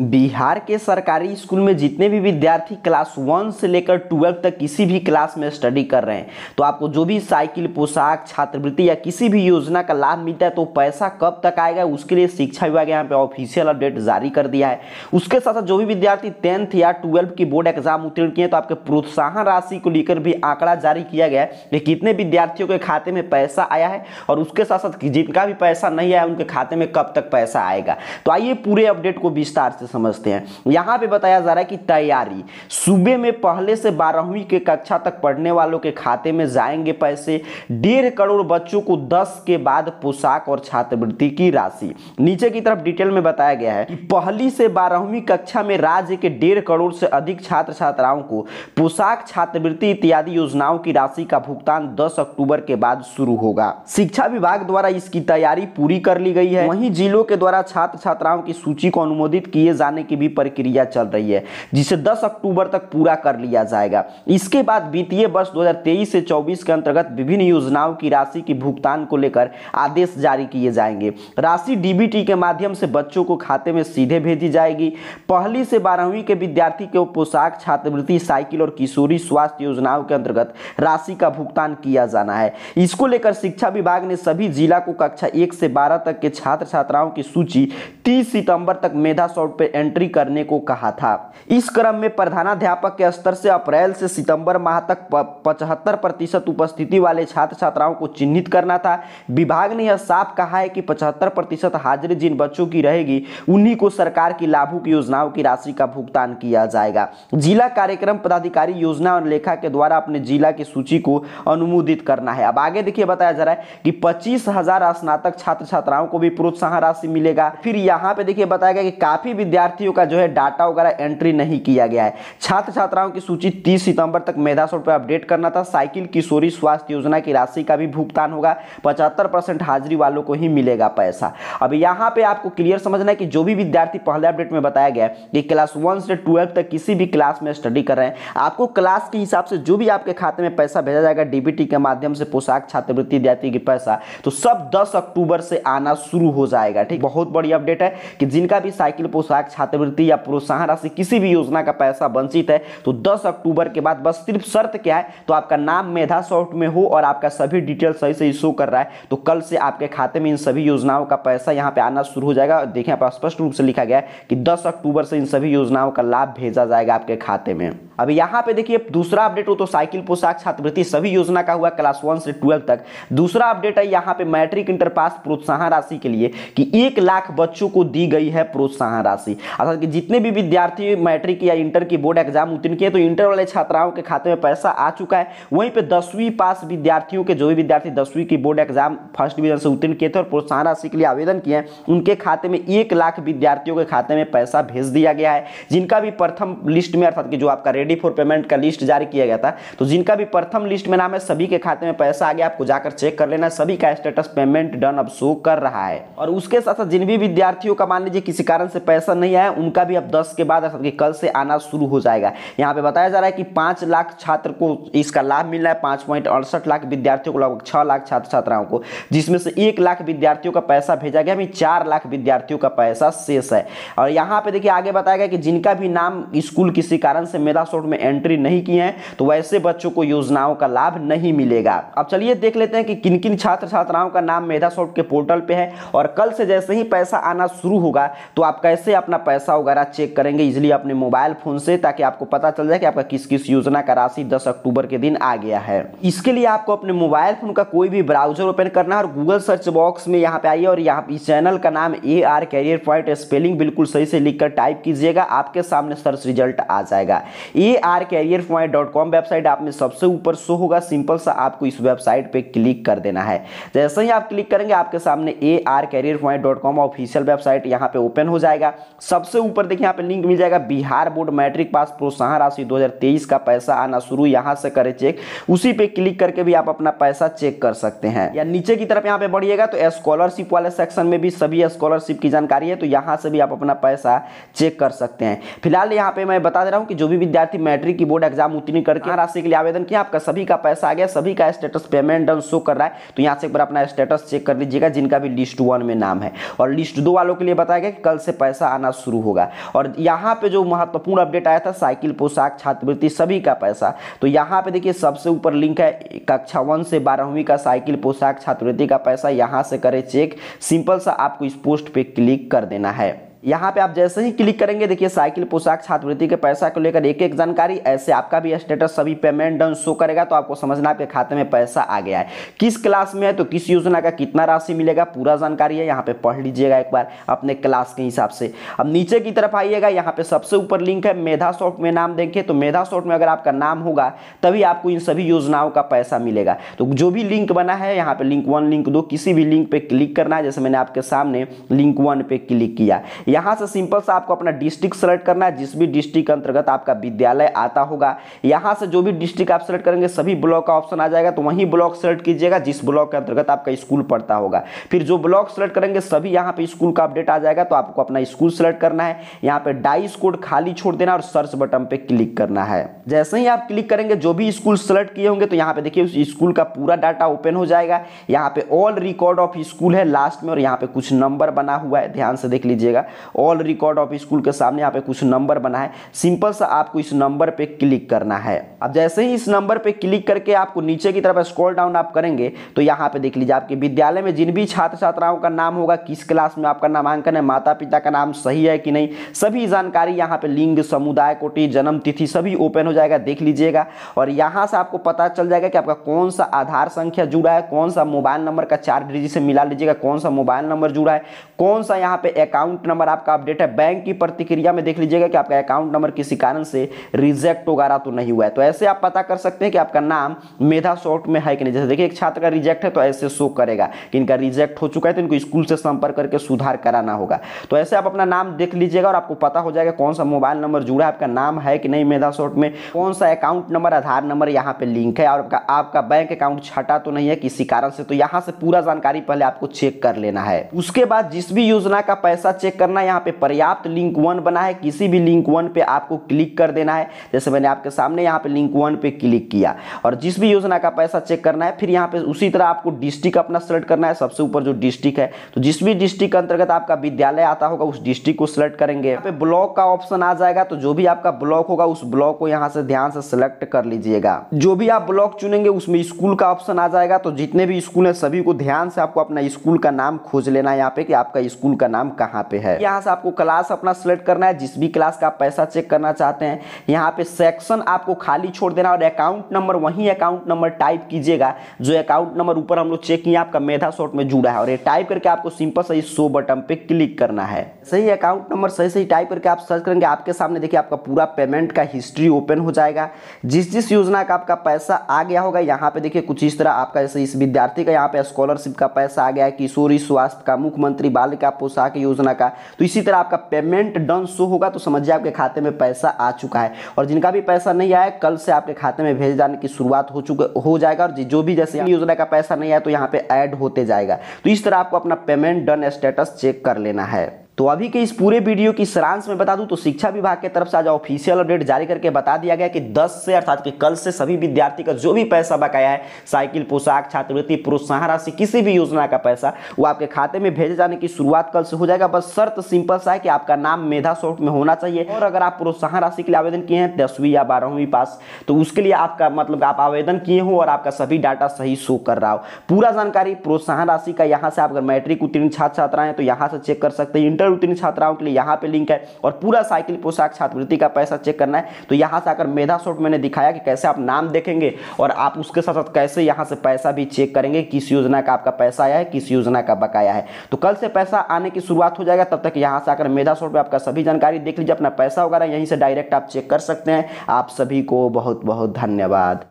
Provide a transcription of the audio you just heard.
बिहार के सरकारी स्कूल में जितने भी विद्यार्थी क्लास वन से लेकर ट्वेल्व तक किसी भी क्लास में स्टडी कर रहे हैं तो आपको जो भी साइकिल पोशाक छात्रवृत्ति या किसी भी योजना का लाभ मिलता है तो पैसा कब तक आएगा उसके लिए शिक्षा विभाग यहाँ पे ऑफिशियल अपडेट जारी कर दिया है उसके साथ साथ जो भी विद्यार्थी टेंथ या ट्वेल्व की बोर्ड एग्जाम उत्तीर्ण किए तो आपके प्रोत्साहन राशि को लेकर भी आंकड़ा जारी किया गया है कि कितने विद्यार्थियों के खाते में पैसा आया है और उसके साथ साथ जिनका भी पैसा नहीं आया उनके खाते में कब तक पैसा आएगा तो आइए पूरे अपडेट को विस्तार से समझते हैं यहाँ पे बताया जा रहा है कि तैयारी सूबे में पहले से बारहवीं के कक्षा तक पढ़ने वालों के खाते में जाएंगे पैसे डेढ़ करोड़ बच्चों को दस के बाद पोशाक और छात्रवृत्ति की राशि नीचे की तरफ डिटेल में बताया गया है कि पहली से बारहवीं कक्षा में राज्य के डेढ़ करोड़ से अधिक छात्र छात्राओं को पोशाक छात्रवृत्ति इत्यादि योजनाओं की राशि का भुगतान 10 अक्टूबर के बाद शुरू होगा शिक्षा विभाग द्वारा इसकी तैयारी पूरी कर ली गई है वहीं जिलों के द्वारा छात्र छात्राओं की सूची को अनुमोदित किए जाने की भी प्रक्रिया चल रही है जिसे 10 अक्टूबर तक पूरा कर लिया जाएगा इसके बाद वित्तीय वर्ष 2023 से 24 के अंतर्गत विभिन्न योजनाओं की राशि की भुगतान को लेकर आदेश जारी किए जाएंगे राशि डीबीटी के माध्यम से बच्चों को खाते में सीधे भेजी जाएगी पहली से बारहवीं के विद्यार्थी के पोशाक छात्रवृत्ति साइकिल और किशोरी स्वास्थ्य योजनाओं के अंतर्गत राशि का भुगतान किया जाना है इसको लेकर शिक्षा विभाग ने सभी जिला को कक्षा एक से बारह तक के छात्र छात्राओं की सूची तीस सितंबर तक मेधा शॉर्ट पे एंट्री करने को कहा था इस क्रम में प्रधानाध्यापक के स्तर से अप्रैल से सितंबर माह तक पचहत्तर प्रतिशत उपस्थिति वाले छात्र छात्राओं को चिन्हित करना था विभाग ने यह साफ कहा है कि पचहत्तर प्रतिशत हाजिरी जिन बच्चों की रहेगी उन्हीं को सरकार की लाभुक योजनाओं की राशि का भुगतान किया जाएगा जिला कार्यक्रम पदाधिकारी योजना और लेखा के द्वारा अपने जिला की सूची को अनुमोदित करना है अब आगे देखिए बताया जा रहा है कि पच्चीस स्नातक छात्र छात्राओं को भी प्रोत्साहन राशि मिलेगा फिर यहाँ पे देखिए बताया गया कि काफी विद्या विद्यार्थियों का जो है डाटा वगैरह एंट्री नहीं किया गया है छात्र छात्राओं की सूची तीस सितंबर तक मेधा स्टोर पर अपडेट करना था साइकिल किशोरी स्वास्थ्य योजना की राशि का भी भुगतान होगा पचहत्तर परसेंट हाजिरी वालों को ही मिलेगा पैसा अब यहाँ पे आपको क्लियर समझना है कि जो भी विद्यार्थी पहले अपडेट में बताया गया कि क्लास वन से ट्वेल्व तक किसी भी क्लास में स्टडी कर रहे हैं आपको क्लास के हिसाब से जो भी आपके खाते में पैसा भेजा जाएगा डी के माध्यम से पोशाक छात्रवृत्ति विद्यार्थी की पैसा तो सब दस अक्टूबर से आना शुरू हो जाएगा ठीक बहुत बड़ी अपडेट है कि जिनका भी साइकिल पोशाक लाख छात्रवृत्ति या प्रोत्साहन राशि किसी भी योजना का पैसा वंचित है तो दस अक्टूबर के बाद बस सिर्फ शर्त क्या है तो आपका नाम मेधा सॉफ्ट में हो और आपका सभी डिटेल सही से शो कर रहा है तो कल से आपके खाते में इन सभी योजनाओं का पैसा यहाँ पे आना शुरू हो जाएगा देखें आप स्पष्ट रूप से लिखा गया है कि दस अक्टूबर से इन सभी योजनाओं का लाभ भेजा जाएगा आपके खाते में अब यहाँ पे देखिए दूसरा अपडेट हो तो साइकिल पोशाक छात्रवृत्ति सभी योजना का हुआ क्लास वन से ट्वेल्व तक दूसरा अपडेट है यहाँ पे मैट्रिक इंटर पास प्रोत्साहन राशि के लिए कि एक लाख बच्चों को दी गई है प्रोत्साहन राशि अर्थात कि जितने भी विद्यार्थी मैट्रिक या इंटर की बोर्ड एग्जाम उत्तीर्ण किए तो इंटर वाले छात्राओं के खाते में पैसा आ चुका है वहीं पर दसवीं पास विद्यार्थियों के जो भी विद्यार्थी दसवीं की बोर्ड एग्जाम फर्स्ट डिविजन से उत्तीर्ण किए थे और प्रोत्साहन राशि के लिए आवेदन किए उनके खाते में एक लाख विद्यार्थियों के खाते में पैसा भेज दिया गया है जिनका भी प्रथम लिस्ट में अर्थात कि जो आपका रेड रेडी फॉर पेमेंट का लिस्ट जारी किया गया था तो जिनका भी प्रथम लिस्ट में नाम है सभी के खाते में पैसा आ गया आपको जाकर चेक कर लेना सभी का स्टेटस पेमेंट डन अब शो कर रहा है और उसके साथ साथ जिन भी विद्यार्थियों का मान लीजिए किसी कारण से पैसा नहीं आया उनका भी अब दस के बाद कल से आना शुरू हो जाएगा यहाँ पे बताया जा रहा है कि पांच लाख छात्र को इसका लाभ मिल रहा है पांच पॉइंट अड़सठ लाख विद्यार्थियों को लगभग छह लाख छात्र छात्राओं को जिसमें से एक लाख विद्यार्थियों का पैसा भेजा गया वहीं चार लाख विद्यार्थियों का पैसा शेष है और यहाँ पे देखिए आगे बताया गया कि जिनका भी नाम स्कूल किसी कारण से मेधा पासवर्ड में एंट्री नहीं किए हैं तो वैसे बच्चों को योजनाओं का लाभ नहीं मिलेगा अब चलिए देख लेते हैं कि किन किन छात्र छात्राओं का नाम मेधा सॉफ्ट के पोर्टल पे है और कल से जैसे ही पैसा आना शुरू होगा तो आप कैसे अपना पैसा वगैरह चेक करेंगे इजिली अपने मोबाइल फोन से ताकि आपको पता चल जाए कि आपका किस किस योजना का राशि दस अक्टूबर के दिन आ गया है इसके लिए आपको अपने मोबाइल फोन का कोई भी ब्राउजर ओपन करना है और गूगल सर्च बॉक्स में यहाँ पे आइए और यहाँ इस चैनल का नाम A R career point spelling बिल्कुल सही से लिखकर टाइप कीजिएगा आपके सामने सर्च रिजल्ट आ जाएगा A A R career point dot com website आप में सबसे ऊपर शो होगा सिंपल सा आपको इस वेबसाइट पे क्लिक कर देना है जैसे ही आप क्लिक करेंगे आपके सामने A R career point dot com official website यहाँ पे ओपन हो जाएगा सबसे ऊपर देखिए यहाँ पे लिंक मिल जाएगा बिहार बोर्ड मैट्रिक पास प्रोत्साहन राशि 2023 का पैसा आना शुरू यहाँ से करें चेक उसी पे क्लिक करके भी आप अपना पैसा चेक कर सकते हैं या नीचे की तरफ यहाँ पे बढ़िएगा तो स्कॉलरशिप वाले सेक्शन में भी सभी स्कॉलरशिप की जानकारी है तो यहाँ से भी आप अपना पैसा चेक कर सकते हैं फिलहाल यहाँ पे मैं बता दे रहा हूँ कि जो भी विद्यार्थी कि मैट्रिक की बोर्ड एग्जाम उत्तीर्ण करके हाँ। राशि के लिए आवेदन किया आपका सभी का पैसा आ गया सभी का स्टेटस पेमेंट डन शो कर रहा है तो यहाँ से एक बार अपना स्टेटस चेक कर लीजिएगा जिनका भी लिस्ट वन में नाम है और लिस्ट दो वालों के लिए बताया गया कि कल से पैसा आना शुरू होगा और यहाँ पे जो महत्वपूर्ण अपडेट आया था साइकिल पोशाक छात्रवृत्ति सभी का पैसा तो यहाँ पे देखिए सबसे ऊपर लिंक है कक्षा वन से बारहवीं का साइकिल पोशाक छात्रवृत्ति का पैसा यहाँ से करें चेक सिंपल सा आपको इस पोस्ट पे क्लिक कर देना है यहाँ पे आप जैसे ही क्लिक करेंगे देखिए साइकिल पोशाक छात्रवृत्ति के पैसा को लेकर एक एक जानकारी ऐसे आपका भी स्टेटस सभी पेमेंट डाउन शो करेगा तो आपको समझना आपके खाते में पैसा आ गया है किस क्लास में है तो किस योजना का कितना राशि मिलेगा पूरा जानकारी है यहाँ पे पढ़ लीजिएगा एक बार अपने क्लास के हिसाब से अब नीचे की तरफ आइएगा यहाँ पे सबसे ऊपर लिंक है मेधा सॉफ्ट में नाम देखें तो मेधा सॉफ्ट में अगर आपका नाम होगा तभी आपको इन सभी योजनाओं का पैसा मिलेगा तो जो भी लिंक बना है यहाँ पे लिंक वन लिंक दो किसी भी लिंक पे क्लिक करना है जैसे मैंने आपके सामने लिंक वन पे क्लिक किया यहाँ से सिंपल सा आपको अपना डिस्ट्रिक्ट सेलेक्ट करना है जिस भी डिस्ट्रिक्ट अंतर्गत आपका विद्यालय आता होगा यहाँ से जो भी डिस्ट्रिक्ट आप सेलेक्ट करेंगे सभी ब्लॉक का ऑप्शन आ जाएगा तो वही ब्लॉक सेलेक्ट कीजिएगा जिस ब्लॉक के अंतर्गत आपका स्कूल पड़ता होगा फिर जो ब्लॉक सेलेक्ट करेंगे सभी यहाँ पे स्कूल का अपडेट आ जाएगा तो आपको अपना स्कूल सेलेक्ट करना है यहाँ पे डाइस कोड खाली छोड़ देना और सर्च बटन पर क्लिक करना है जैसे ही आप क्लिक करेंगे जो भी स्कूल सेलेक्ट किए होंगे तो यहाँ पे देखिए उस स्कूल का पूरा डाटा ओपन हो जाएगा यहाँ पे ऑल रिकॉर्ड ऑफ स्कूल है लास्ट में और यहाँ पे कुछ नंबर बना हुआ है ध्यान से देख लीजिएगा ऑल रिकॉर्ड ऑफ स्कूल के सामने यहाँ पे कुछ नंबर बना है सिंपल सा आपको इस नंबर पे क्लिक करना है अब जैसे ही इस नंबर पे क्लिक करके आपको नीचे की तरफ स्क्रॉल डाउन आप करेंगे तो यहाँ पे देख लीजिए आपके विद्यालय में जिन भी छात्र छात्राओं का नाम होगा किस क्लास में आपका नामांकन है माता पिता का नाम सही है कि नहीं सभी जानकारी यहाँ पे लिंग समुदाय कोटि जन्म तिथि सभी ओपन हो जाएगा देख लीजिएगा और यहाँ से आपको पता चल जाएगा कि आपका कौन सा आधार संख्या जुड़ा है कौन सा मोबाइल नंबर का चार डिजिट से मिला लीजिएगा कौन सा मोबाइल नंबर जुड़ा है कौन सा यहाँ पे अकाउंट नंबर नंबर आपका अपडेट है बैंक की प्रतिक्रिया में देख लीजिएगा कि आपका अकाउंट नंबर किसी कारण से रिजेक्ट वगैरह तो नहीं हुआ है तो ऐसे आप पता कर सकते हैं कि आपका नाम मेधा सॉफ्ट में है कि नहीं जैसे देखिए एक छात्र का रिजेक्ट है तो ऐसे शो करेगा कि इनका रिजेक्ट हो चुका है तो इनको स्कूल से संपर्क करके सुधार कराना होगा तो ऐसे आप अपना नाम देख लीजिएगा और आपको पता हो जाएगा कौन सा मोबाइल नंबर जुड़ा है आपका नाम है कि नहीं मेधा सॉफ्ट में कौन सा अकाउंट नंबर आधार नंबर यहाँ पर लिंक है और आपका बैंक अकाउंट छटा तो नहीं है किसी कारण से तो यहाँ से पूरा जानकारी पहले आपको चेक कर लेना है उसके बाद जिस भी योजना का पैसा चेक करना करना यहाँ पे पर्याप्त लिंक वन बना है किसी भी लिंक वन पे आपको क्लिक कर देना है जैसे मैंने आपके सामने यहाँ पे लिंक वन पे क्लिक किया और जिस भी योजना का पैसा चेक करना है फिर यहाँ पे उसी तरह आपको डिस्ट्रिक्ट अपना सेलेक्ट करना है सबसे ऊपर जो डिस्ट्रिक्ट है तो जिस भी डिस्ट्रिक्ट के अंतर्गत आपका विद्यालय आता होगा उस डिस्ट्रिक्ट को सिलेक्ट करेंगे यहाँ पे ब्लॉक का ऑप्शन आ जाएगा तो जो भी आपका ब्लॉक होगा उस ब्लॉक को यहाँ से ध्यान से सिलेक्ट कर लीजिएगा जो भी आप ब्लॉक चुनेंगे उसमें स्कूल का ऑप्शन आ जाएगा तो जितने भी स्कूल है सभी को ध्यान से आपको अपना स्कूल का नाम खोज लेना है यहाँ पे कि आपका स्कूल का नाम कहाँ पे है यहाँ से आपको क्लास अपना सेलेक्ट करना है जिस भी क्लास का पैसा चेक करना चाहते हैं यहाँ पे सेक्शन आपको खाली छोड़ देना और अकाउंट नंबर वही अकाउंट नंबर टाइप कीजिएगा जो अकाउंट नंबर ऊपर हम लोग चेक किए आपका मेधा शॉर्ट में जुड़ा है और ये टाइप करके आपको सिंपल सही शो बटन पर क्लिक करना है सही अकाउंट नंबर सही सही टाइप करके आप सर्च करेंगे आपके सामने देखिए आपका पूरा पेमेंट का हिस्ट्री ओपन हो जाएगा जिस जिस योजना का आपका पैसा आ गया होगा यहाँ पे देखिए कुछ इस तरह आपका जैसे इस विद्यार्थी का यहाँ पे स्कॉलरशिप का पैसा आ गया है किशोरी स्वास्थ्य का मुख्यमंत्री बालिका पोशाक योजना का तो इसी तरह आपका पेमेंट डन शो होगा तो समझिए आपके खाते में पैसा आ चुका है और जिनका भी पैसा नहीं आया कल से आपके खाते में भेज जाने की शुरुआत हो चुका हो जाएगा और जो भी जैसे योजना का पैसा नहीं आया तो यहाँ पे ऐड होते जाएगा तो इस तरह आपको अपना पेमेंट डन स्टेटस चेक कर लेना है तो अभी के इस पूरे वीडियो की सारांश में बता दूं तो शिक्षा विभाग की तरफ से आज ऑफिशियल अपडेट जारी करके बता दिया गया कि 10 से अर्थात कि कल से सभी विद्यार्थी का जो भी पैसा बकाया है साइकिल पोशाक छात्रवृत्ति प्रोत्साहन राशि किसी भी योजना का पैसा वो आपके खाते में भेजे जाने की शुरुआत कल से हो जाएगा बस शर्त सिंपल सा है कि आपका नाम मेधा सॉफ्ट में होना चाहिए और अगर आप प्रोत्साहन राशि के लिए आवेदन किए हैं दसवीं या बारहवीं पास तो उसके लिए आपका मतलब आप आवेदन किए हो और आपका सभी डाटा सही शो कर रहा हो पूरा जानकारी प्रोत्साहन राशि का यहाँ से आप अगर मैट्रिक उत्तीर्ण छात्र छात्राएं तो यहाँ से चेक कर सकते हैं इंटर रेगुलर उत्तीर्ण छात्राओं के लिए यहाँ पे लिंक है और पूरा साइकिल पोशाक छात्रवृत्ति का पैसा चेक करना है तो यहाँ से आकर मेधा शॉट मैंने दिखाया कि कैसे आप नाम देखेंगे और आप उसके साथ साथ कैसे यहाँ से पैसा भी चेक करेंगे किस योजना का आपका पैसा आया है किस योजना का बकाया है तो कल से पैसा आने की शुरुआत हो जाएगा तब तक यहाँ से आकर मेधा शॉट में आपका सभी जानकारी देख लीजिए अपना पैसा वगैरह यहीं से डायरेक्ट आप चेक कर सकते हैं आप सभी को बहुत बहुत धन्यवाद